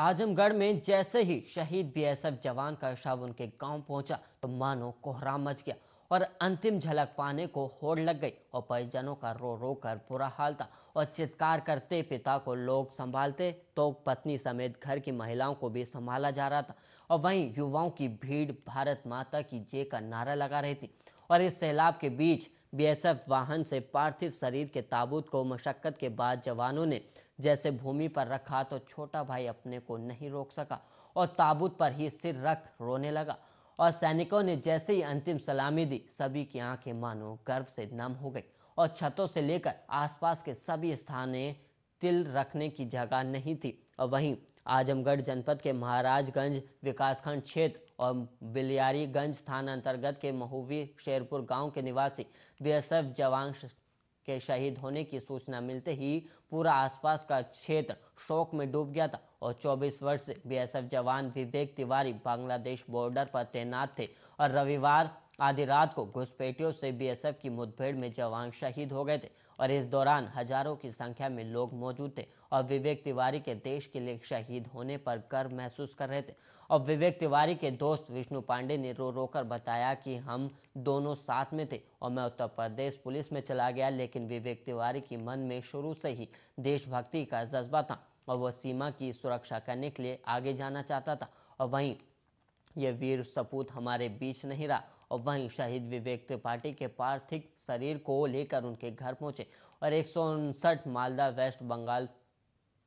आजमगढ़ में जैसे ही शहीद बीएसएफ जवान का शव उनके गांव पहुंचा तो मानो कोहराम मच गया और अंतिम झलक पाने को होड़ लग गई और परिजनों का रो रो कर बुरा हाल था और चित्कार करते पिता को लोग संभालते तो पत्नी समेत घर की महिलाओं को भी संभाला जा रहा था और वहीं युवाओं की भीड़ भारत माता की जय का नारा लगा रही थी और इस सैलाब के बीच बीएसएफ वाहन से पार्थिव शरीर के ताबूत को मशक्क़त के बाद जवानों ने जैसे भूमि पर रखा तो छोटा भाई अपने को नहीं रोक सका और ताबूत पर ही सिर रख रोने लगा और सैनिकों ने जैसे ही अंतिम सलामी दी सभी की आंखें मानो गर्व से नम हो गई और छतों से लेकर आसपास के सभी स्थानें तिल रखने की जगह नहीं थी और वहीं आजमगढ़ जनपद के महाराजगंज विकासखंड क्षेत्र और बिलियारीगंज थाना अंतर्गत के महुवी शेरपुर गांव के निवासी बीएसएफ जवान के शहीद होने की सूचना मिलते ही पूरा आसपास का क्षेत्र शोक में डूब गया था और 24 वर्ष बीएसएफ जवान विवेक तिवारी बांग्लादेश बॉर्डर पर तैनात थे और रविवार आधी रात को घुसपैठियों से बीएसएफ की मुठभेड़ में जवान शहीद हो गए थे और इस दौरान हजारों की संख्या में लोग मौजूद थे और विवेक तिवारी के देश के लिए शहीद होने पर गर्व महसूस कर रहे थे और विवेक तिवारी के दोस्त विष्णु पांडे ने रो रो कर बताया कि हम दोनों साथ में थे और मैं उत्तर प्रदेश पुलिस में चला गया लेकिन विवेक तिवारी की मन में शुरू से ही देशभक्ति का जज्बा था और वह सीमा की सुरक्षा करने के लिए आगे जाना चाहता था और वहीं ये वीर सपूत हमारे बीच नहीं रहा और वहीं शहीद विवेक त्रिपाठी के पार्थिव शरीर को लेकर उनके घर पहुंचे और एक मालदा वेस्ट बंगाल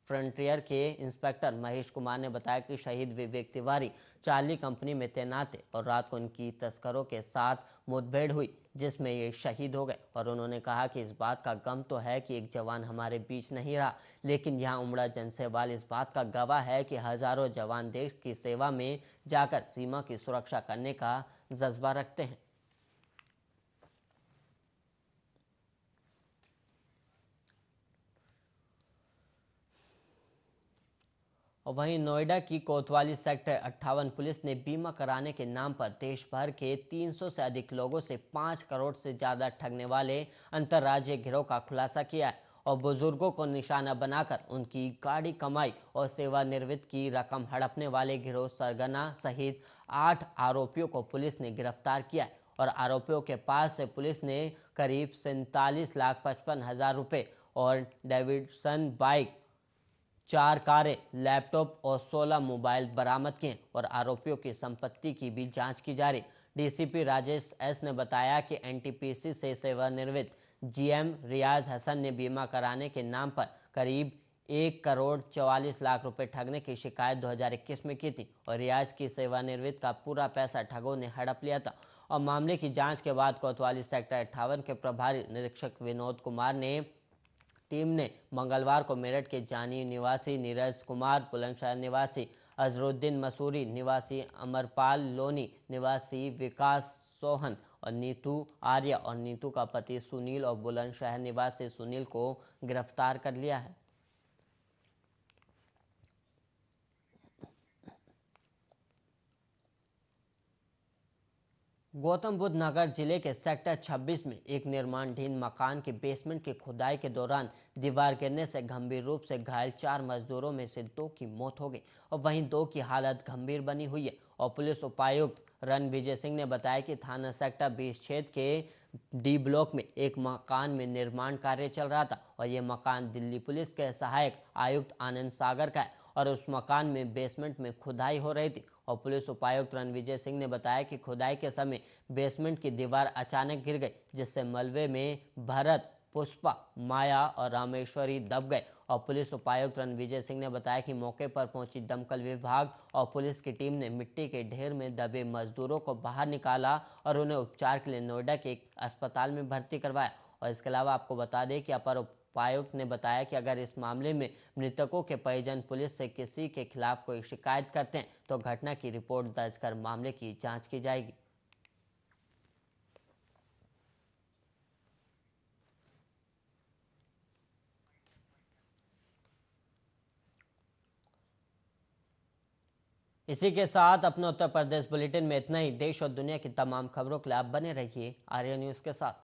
फ्रंटियर के इंस्पेक्टर महेश कुमार ने बताया कि शहीद विवेक तिवारी चार्ली कंपनी में तैनात थे और रात को उनकी तस्करों के साथ मुठभेड़ हुई जिसमें ये शहीद हो गए और उन्होंने कहा कि इस बात का गम तो है कि एक जवान हमारे बीच नहीं रहा लेकिन यहाँ उमड़ा जनसेवाल इस बात का गवाह है कि हजारों जवान देश की सेवा में जाकर सीमा की सुरक्षा करने का जज्बा रखते हैं और वहीं नोएडा की कोतवाली सेक्टर अट्ठावन पुलिस ने बीमा कराने के नाम पर देश भर के 300 से अधिक लोगों से 5 करोड़ से ज़्यादा ठगने वाले अंतर्राज्यीय गिरोह का खुलासा किया है और बुजुर्गों को निशाना बनाकर उनकी गाड़ी कमाई और सेवानिवृत्त की रकम हड़पने वाले गिरोह सरगना सहित आठ आरोपियों को पुलिस ने गिरफ्तार किया है और आरोपियों के पास से पुलिस ने करीब सैंतालीस लाख पचपन हजार रुपये और डेविडसन बाइक चार कारें लैपटॉप और 16 मोबाइल बरामद किए और आरोपियों की संपत्ति की भी जांच की जा रही डीसीपी राजेश एस ने बताया कि एनटीपीसी से सेवानिवृत्त जीएम रियाज हसन ने बीमा कराने के नाम पर करीब एक करोड़ चौवालीस लाख रुपए ठगने की शिकायत 2021 में की थी और रियाज की सेवानिवृत्त का पूरा पैसा ठगों ने हड़प लिया था और मामले की जांच के बाद कोतवाली सेक्टर अट्ठावन के प्रभारी निरीक्षक विनोद कुमार ने टीम ने मंगलवार को मेरठ के जानी निवासी नीरज कुमार बुलंदशहर निवासी अजरुद्दीन मसूरी निवासी अमरपाल लोनी निवासी विकास सोहन और नीतू आर्य और नीतू का पति सुनील और बुलंदशहर निवासी सुनील को गिरफ्तार कर लिया है गौतम बुद्ध नगर जिले के सेक्टर 26 में एक निर्माणधीन मकान के बेसमेंट की खुदाई के दौरान दीवार गिरने से गंभीर रूप से घायल चार मजदूरों में से दो की मौत हो गई और वहीं दो की हालत गंभीर बनी हुई है और पुलिस उपायुक्त रन विजय सिंह ने बताया कि थाना सेक्टर बीस क्षेत्र के डी ब्लॉक में एक मकान में निर्माण कार्य चल रहा था और ये मकान दिल्ली पुलिस के सहायक आयुक्त आनंद सागर का है और उस मकान में बेसमेंट में खुदाई हो रही थी और पुलिस उपायुक्त रणविजय सिंह ने बताया कि खुदाई के समय बेसमेंट की दीवार अचानक गिर गई जिससे मलबे में भरत पुष्पा माया और रामेश्वरी दब गए और पुलिस उपायुक्त रणविजय सिंह ने बताया कि मौके पर पहुंची दमकल विभाग और पुलिस की टीम ने मिट्टी के ढेर में दबे मजदूरों को बाहर निकाला और उन्हें उपचार के लिए नोएडा के एक अस्पताल में भर्ती करवाया और इसके अलावा आपको बता दें कि अपर उपायुक्त ने बताया कि अगर इस मामले में मृतकों के परिजन पुलिस से किसी के खिलाफ कोई शिकायत करते हैं तो घटना की रिपोर्ट दर्ज कर मामले की जांच की जाएगी इसी के साथ अपने उत्तर प्रदेश बुलेटिन में इतना ही देश और दुनिया की तमाम खबरों के लिए आप बने रहिए आर्य न्यूज के साथ